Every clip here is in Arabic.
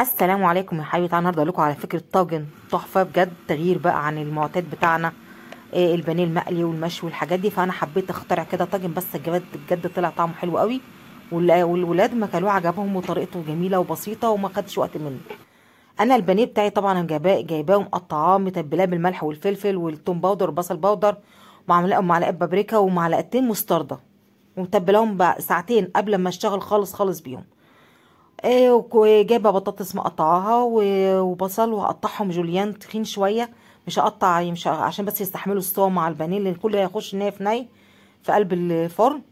السلام عليكم يا حبيبي تعالى النهارده اقول لكم على فكره طاجن تحفه بجد تغيير بقى عن المعتاد بتاعنا إيه، البانيه المقلي والمشوي والحاجات دي فانا حبيت اخترع كده طاجن بس بجد بجد طلع طعمه حلو قوي والولاد ما كلوه عجبهم وطريقته جميله وبسيطه وما خدش وقت منه انا البانيه بتاعي طبعا جايباه جايباه مقطعاه متبلاه بالملح والفلفل والتوم باودر والبصل باودر ومعلقه معلقه بابريكا ومعلقتين مستردة ومتبلاهم ساعتين قبل ما اشتغل خالص خالص بيهم إيه، وجايبه بطاطس مقطعاها وبصل وهقطعهم جوليان تخين شويه مش هقطع مش عشان بس يستحملوا السوا مع البانيه لان كله هيخش ناي في ناي في قلب الفرن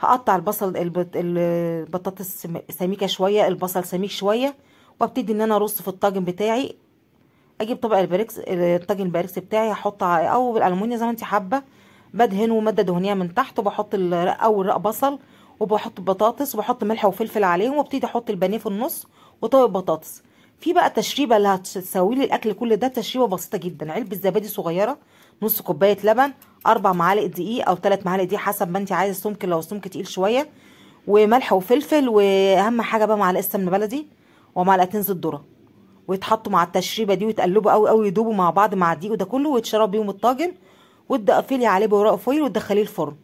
هقطع البصل البطاطس سميكه شويه البصل سميك شويه وابتدي ان انا ارص في الطاجن بتاعي اجيب طبق الباركس الطاجن الباركس بتاعي احطه او بالالومنيوم زي ما انت حابه بدهنه ماده دهنيه من تحت وبحط او رق بصل وبحط بطاطس وبحط ملح وفلفل عليهم وابتدي احط البانيه في النص وطبق بطاطس في بقى تشريبه اللي هتسوي لي الاكل كل ده تشريبه بسيطه جدا علبه زبادي صغيره نص كوبايه لبن اربع معالق دقيق او ثلاث معالق دقيق حسب ما انت عايزه السمك لو السمك تقيل شويه وملح وفلفل واهم حاجه بقى معلقه سمن بلدي ومعلقتين زيت ذره ويتحطوا مع التشريبه دي ويتقلبوا قوي قوي يدوبوا مع بعض مع الدقيق وده كله ويتشرب بيهم الطاجن وتدقفلي عليه بورق فويل وتدخليه الفرن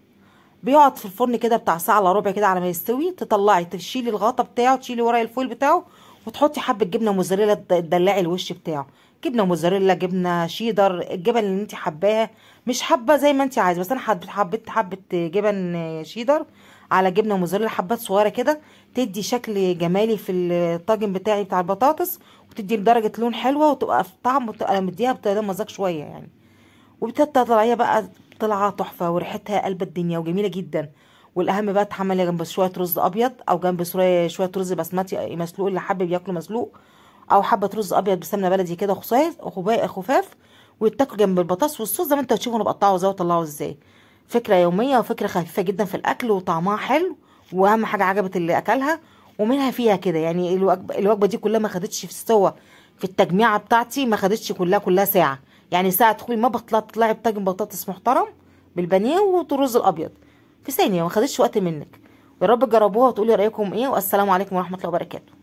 بيقعد في الفرن كده بتاع ساعه الا ربع كده على ما يستوي تطلعي تشيلي الغطا بتاعه تشيلي ورق الفويل بتاعه وتحطي حبه جبنه موزاريلا تدلعي الوش بتاعه جبنه موزاريلا جبنه شيدر الجبن اللي انت حباها مش حبه زي ما انت عايزه بس انا حبيت حبيت حبه جبن شيدر على جبنه موزاريلا حبات صغيره كده تدي شكل جمالي في الطاجن بتاعي بتاع البطاطس وتدي درجه لون حلوه وتبقى في طعم وتبقى مديها بطريقه مذاق شويه يعني وبتطلعيها بقى طلعه تحفه وريحتها قلب الدنيا وجميله جدا والاهم بقى اتحمل جنب شويه رز ابيض او جنب شويه رز بسمتي مسلوق اللي حابب ياكله مسلوق او حبه رز ابيض بسمنه بلدي كده خفاف ويتاكل جنب البطاطس والصوص زي ما انتوا هتشوفوا انا بقطعه ازاي واطلعه ازاي فكره يوميه وفكره خفيفه جدا في الاكل وطعمها حلو واهم حاجه عجبت اللي اكلها ومنها فيها كده يعني الوجبه الوجبه دي كلها ما خدتش في سوا في التجميعه بتاعتي ما خدتش كلها كلها ساعه يعني ساعة تخوي ما بطلع تطلعي بطاجن بطاطس محترم بالبانيه والرز الابيض في ثانية ما خدتش وقت منك يا رب جربوها وتقولي رايكم ايه والسلام عليكم ورحمة الله وبركاته